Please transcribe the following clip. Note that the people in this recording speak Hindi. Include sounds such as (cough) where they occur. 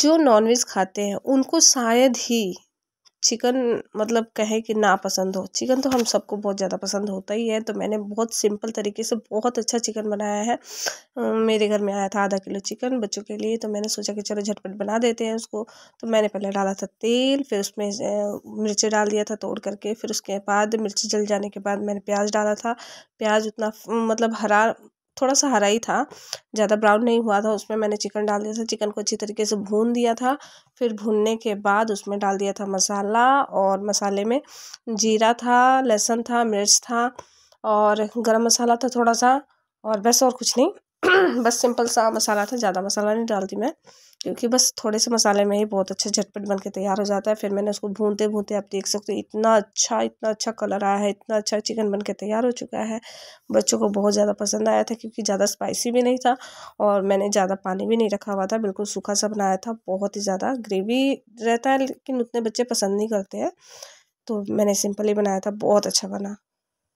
जो नॉनवेज खाते हैं उनको शायद ही चिकन मतलब कहें कि ना पसंद हो चिकन तो हम सबको बहुत ज़्यादा पसंद होता ही है तो मैंने बहुत सिंपल तरीके से बहुत अच्छा चिकन बनाया है मेरे घर में आया था आधा किलो चिकन बच्चों के लिए तो मैंने सोचा कि चलो झटपट बना देते हैं उसको तो मैंने पहले डाला था तेल फिर उसमें मिर्ची डाल दिया था तोड़ करके फिर उसके बाद मिर्ची जल जाने के बाद मैंने प्याज डाला था प्याज उतना मतलब हरा थोड़ा सा हरा ही था ज़्यादा ब्राउन नहीं हुआ था उसमें मैंने चिकन डाल दिया था चिकन को अच्छी तरीके से भून दिया था फिर भूनने के बाद उसमें डाल दिया था मसाला और मसाले में जीरा था लहसुन था मिर्च था और गरम मसाला था थोड़ा सा और बस और कुछ नहीं (clears throat) बस सिंपल सा मसाला था ज़्यादा मसाला नहीं डालती मैं क्योंकि बस थोड़े से मसाले में ही बहुत अच्छा झटपट बन के तैयार हो जाता है फिर मैंने उसको भूनते भूनते आप देख सकते हो इतना अच्छा इतना अच्छा कलर आया है इतना अच्छा चिकन बन के तैयार हो चुका है बच्चों को बहुत ज़्यादा पसंद आया था क्योंकि ज़्यादा स्पाइसी भी नहीं था और मैंने ज़्यादा पानी भी नहीं रखा हुआ था बिल्कुल सूखा सा बनाया था बहुत ही ज़्यादा ग्रेवी रहता है लेकिन उतने बच्चे पसंद नहीं करते हैं तो मैंने सिंपल ही बनाया था बहुत अच्छा बना